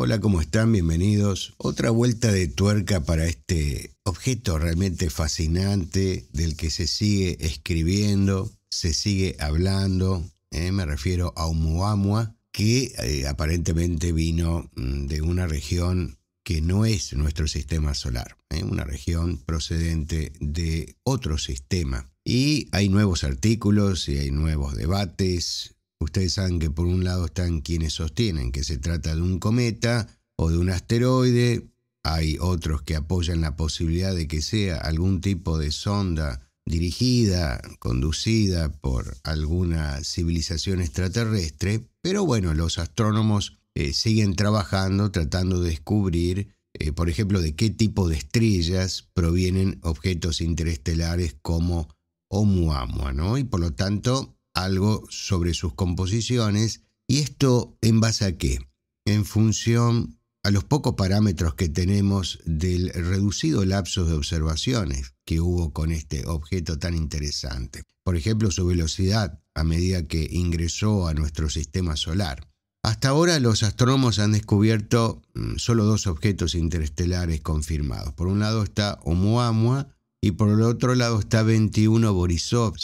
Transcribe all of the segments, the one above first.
Hola, ¿cómo están? Bienvenidos. Otra vuelta de tuerca para este objeto realmente fascinante del que se sigue escribiendo, se sigue hablando. ¿eh? me refiero a Oumuamua, que eh, aparentemente vino mm, de una región que no es nuestro sistema solar, ¿eh? una región procedente de otro sistema. Y hay nuevos artículos y hay nuevos debates Ustedes saben que por un lado están quienes sostienen que se trata de un cometa o de un asteroide, hay otros que apoyan la posibilidad de que sea algún tipo de sonda dirigida, conducida por alguna civilización extraterrestre, pero bueno, los astrónomos eh, siguen trabajando tratando de descubrir, eh, por ejemplo, de qué tipo de estrellas provienen objetos interestelares como Oumuamua, ¿no? Y por lo tanto, algo sobre sus composiciones. ¿Y esto en base a qué? En función a los pocos parámetros que tenemos del reducido lapso de observaciones que hubo con este objeto tan interesante. Por ejemplo, su velocidad a medida que ingresó a nuestro sistema solar. Hasta ahora los astrónomos han descubierto mm, solo dos objetos interestelares confirmados. Por un lado está Oumuamua y por el otro lado está 21 Borisov,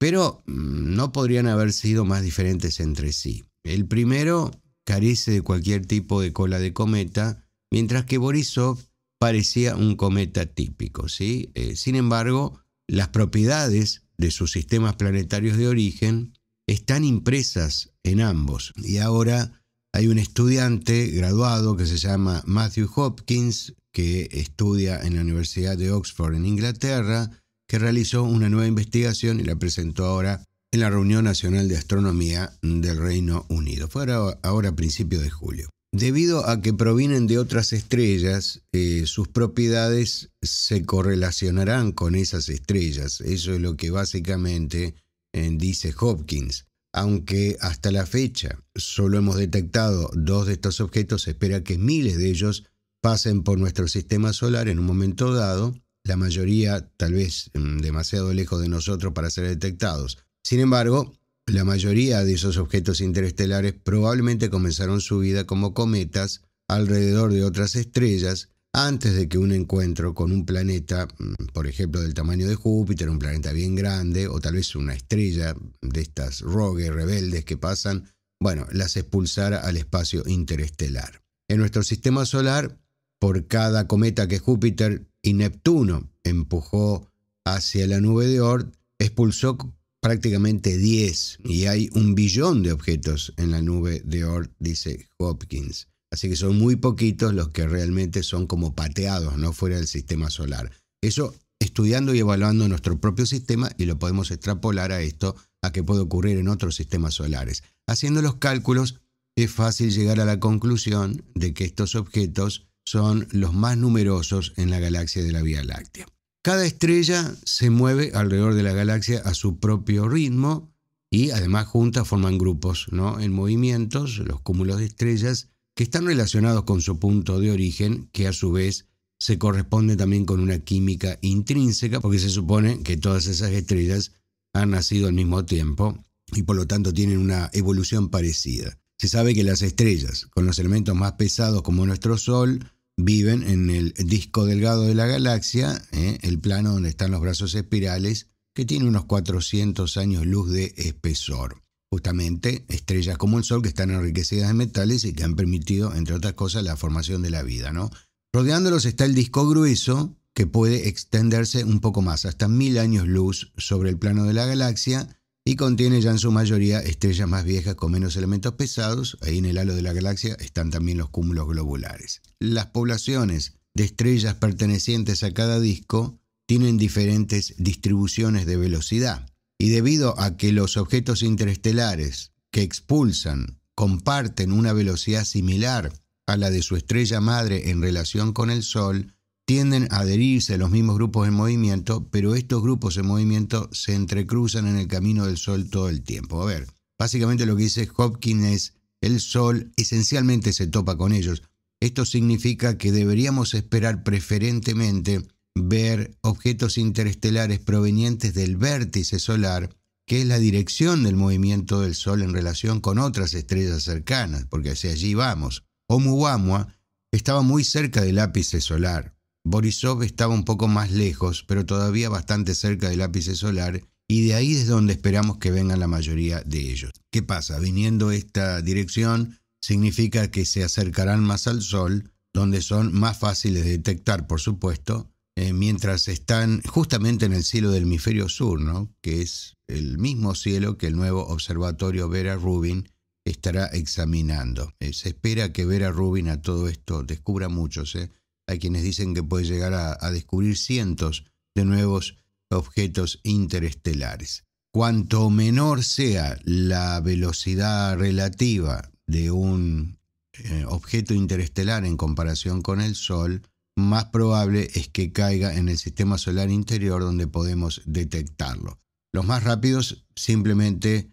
pero mm, no podrían haber sido más diferentes entre sí. El primero carece de cualquier tipo de cola de cometa, mientras que Borisov parecía un cometa típico. ¿sí? Eh, sin embargo, las propiedades de sus sistemas planetarios de origen están impresas en ambos. Y ahora hay un estudiante graduado que se llama Matthew Hopkins, que estudia en la Universidad de Oxford en Inglaterra, que realizó una nueva investigación y la presentó ahora en la Reunión Nacional de Astronomía del Reino Unido. Fue ahora, a principios de julio. Debido a que provienen de otras estrellas, eh, sus propiedades se correlacionarán con esas estrellas. Eso es lo que básicamente eh, dice Hopkins. Aunque hasta la fecha solo hemos detectado dos de estos objetos, se espera que miles de ellos pasen por nuestro sistema solar en un momento dado la mayoría tal vez mm, demasiado lejos de nosotros para ser detectados. Sin embargo, la mayoría de esos objetos interestelares probablemente comenzaron su vida como cometas alrededor de otras estrellas antes de que un encuentro con un planeta, mm, por ejemplo del tamaño de Júpiter, un planeta bien grande, o tal vez una estrella de estas rogues rebeldes que pasan, bueno, las expulsara al espacio interestelar. En nuestro sistema solar, por cada cometa que Júpiter y Neptuno empujó hacia la nube de Oort, expulsó prácticamente 10 y hay un billón de objetos en la nube de Oort, dice Hopkins. Así que son muy poquitos los que realmente son como pateados, no fuera del sistema solar. Eso estudiando y evaluando nuestro propio sistema y lo podemos extrapolar a esto, a que puede ocurrir en otros sistemas solares. Haciendo los cálculos es fácil llegar a la conclusión de que estos objetos son los más numerosos en la galaxia de la Vía Láctea. Cada estrella se mueve alrededor de la galaxia a su propio ritmo y además juntas forman grupos ¿no? en movimientos, los cúmulos de estrellas, que están relacionados con su punto de origen, que a su vez se corresponde también con una química intrínseca, porque se supone que todas esas estrellas han nacido al mismo tiempo y por lo tanto tienen una evolución parecida. Se sabe que las estrellas, con los elementos más pesados como nuestro Sol, viven en el disco delgado de la galaxia, ¿eh? el plano donde están los brazos espirales, que tiene unos 400 años luz de espesor. Justamente estrellas como el Sol que están enriquecidas de metales y que han permitido, entre otras cosas, la formación de la vida. ¿no? Rodeándolos está el disco grueso, que puede extenderse un poco más, hasta mil años luz sobre el plano de la galaxia, y contiene ya en su mayoría estrellas más viejas con menos elementos pesados. Ahí en el halo de la galaxia están también los cúmulos globulares. Las poblaciones de estrellas pertenecientes a cada disco tienen diferentes distribuciones de velocidad y debido a que los objetos interestelares que expulsan comparten una velocidad similar a la de su estrella madre en relación con el Sol, tienden a adherirse a los mismos grupos en movimiento, pero estos grupos en movimiento se entrecruzan en el camino del Sol todo el tiempo. A ver, básicamente lo que dice Hopkins es, el Sol esencialmente se topa con ellos. Esto significa que deberíamos esperar preferentemente ver objetos interestelares provenientes del vértice solar, que es la dirección del movimiento del Sol en relación con otras estrellas cercanas, porque hacia allí vamos. Oumuamua estaba muy cerca del ápice solar. Borisov estaba un poco más lejos, pero todavía bastante cerca del ápice solar, y de ahí es donde esperamos que vengan la mayoría de ellos. ¿Qué pasa? Viniendo esta dirección significa que se acercarán más al Sol, donde son más fáciles de detectar, por supuesto, eh, mientras están justamente en el cielo del hemisferio sur, que es el mismo cielo que el nuevo observatorio Vera Rubin estará examinando. Eh, se espera que Vera Rubin a todo esto descubra mucho, ¿eh? Hay quienes dicen que puede llegar a, descubrir cientos de nuevos objetos interestelares. Cuanto menor sea la velocidad relativa de un eh, objeto interestelar en comparación con el Sol, más probable es que caiga en el sistema solar interior donde podemos detectarlo. Los más rápidos simplemente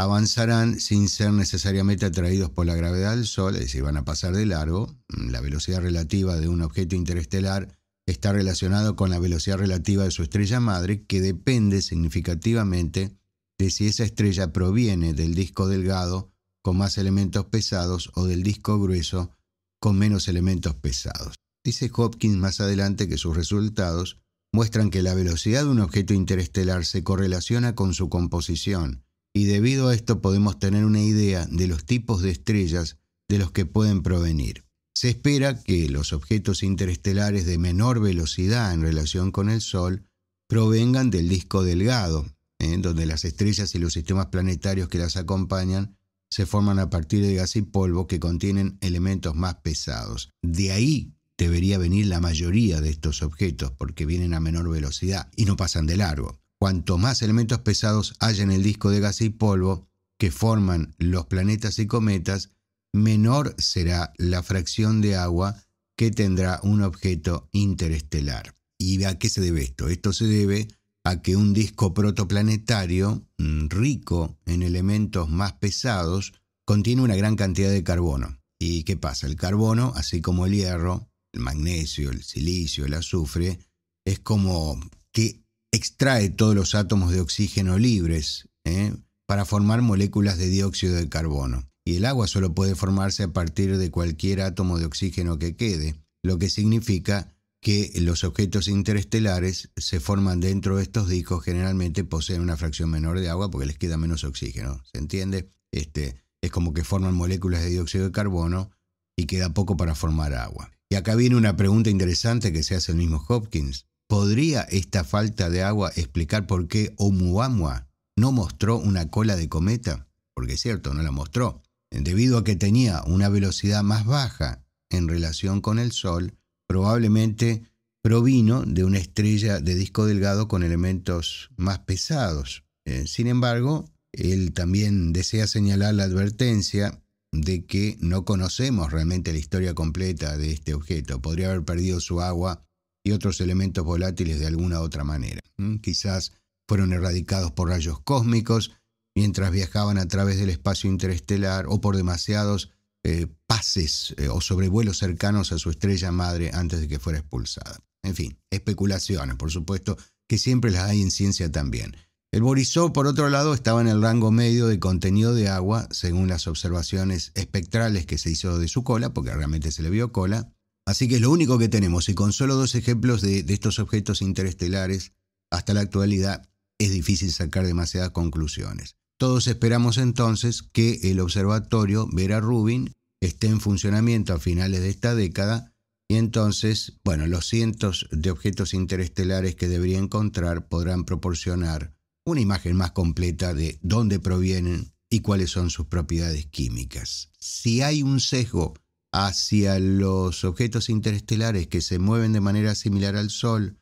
avanzarán sin ser necesariamente atraídos por la gravedad del Sol, es decir, van a pasar de largo. Mm, la velocidad relativa de un objeto interestelar está relacionada con la velocidad relativa de su estrella madre, que depende significativamente de si esa estrella proviene del disco delgado con más elementos pesados o del disco grueso con menos elementos pesados. Dice Hopkins más adelante que sus resultados muestran que la velocidad de un objeto interestelar se correlaciona con su composición, y debido a esto podemos tener una idea de los tipos de estrellas de los que pueden provenir. Se espera que los objetos interestelares de menor velocidad en relación con el Sol provengan del disco delgado, ¿eh? donde las estrellas y los sistemas planetarios que las acompañan se forman a partir de gas y polvo que contienen elementos más pesados. De ahí debería venir la mayoría de estos objetos porque vienen a menor velocidad y no pasan de largo. Cuanto más elementos pesados haya en el disco de gas y polvo que forman los planetas y cometas, menor será la fracción de agua que tendrá un objeto interestelar. ¿Y a qué se debe esto? Esto se debe a que un disco protoplanetario mm, rico en elementos más pesados contiene una gran cantidad de carbono. ¿Y qué pasa? El carbono, así como el hierro, el magnesio, el silicio, el azufre, es como que extrae todos los átomos de oxígeno libres ¿eh? para formar moléculas de dióxido de carbono. Y el agua solo puede formarse a partir de cualquier átomo de oxígeno que quede, lo que significa que los objetos interestelares se forman dentro de estos discos, generalmente poseen una fracción menor de agua porque les queda menos oxígeno. ¿Se entiende? Este, es como que forman moléculas de dióxido de carbono y queda poco para formar agua. Y acá viene una pregunta interesante que se hace el mismo Hopkins. ¿Podría esta falta de agua explicar por qué Oumuamua no mostró una cola de cometa? Porque es cierto, no la mostró. Debido a que tenía una velocidad más baja en relación con el Sol, probablemente provino de una estrella de disco delgado con elementos más pesados. Eh, sin embargo, él también desea señalar la advertencia de que no conocemos realmente la historia completa de este objeto. Podría haber perdido su agua y otros elementos volátiles de alguna otra manera. Quizás fueron erradicados por rayos cósmicos mientras viajaban a través del espacio interestelar o por demasiados eh, pases eh, o sobrevuelos cercanos a su estrella madre antes de que fuera expulsada. En fin, especulaciones, por supuesto, que siempre las hay en ciencia también. El Borisov, por otro lado, estaba en el rango medio de contenido de agua, según las observaciones espectrales que se hizo de su cola, porque realmente se le vio cola, Así que es lo único que tenemos, y con solo dos ejemplos de, estos objetos interestelares hasta la actualidad, es difícil sacar demasiadas conclusiones. Todos esperamos entonces que el observatorio Vera Rubin esté en funcionamiento a finales de esta década y entonces, bueno, los cientos de objetos interestelares que debería encontrar podrán proporcionar una imagen más completa de dónde provienen y cuáles son sus propiedades químicas. Si hay un sesgo hacia los objetos interestelares que se mueven de manera similar al Sol,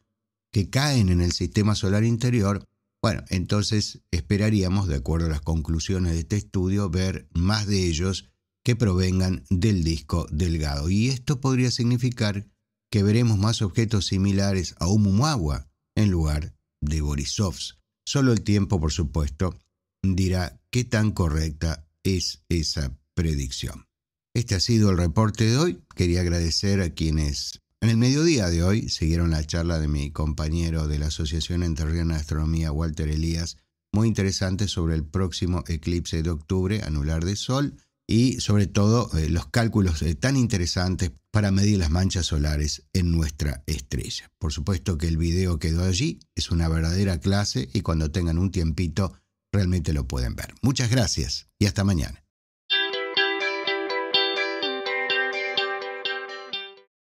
que caen en el sistema solar interior, bueno, entonces esperaríamos, de acuerdo a las conclusiones de este estudio, ver más de ellos que provengan del disco delgado. Y esto podría significar que veremos más objetos similares a Oumuamua en lugar de Borisovs. Solo el tiempo, por supuesto, dirá qué tan correcta es esa predicción. Este ha sido el reporte de hoy. Quería agradecer a quienes en el mediodía de hoy siguieron la charla de mi compañero de la Asociación Enterriana de Astronomía, Walter Elías, muy interesante sobre el próximo eclipse de octubre anular de Sol y sobre todo eh, los cálculos eh, tan interesantes para medir las manchas solares en nuestra estrella. Por supuesto que el video quedó allí, es una verdadera clase y cuando tengan un tiempito realmente lo pueden ver. Muchas gracias y hasta mañana.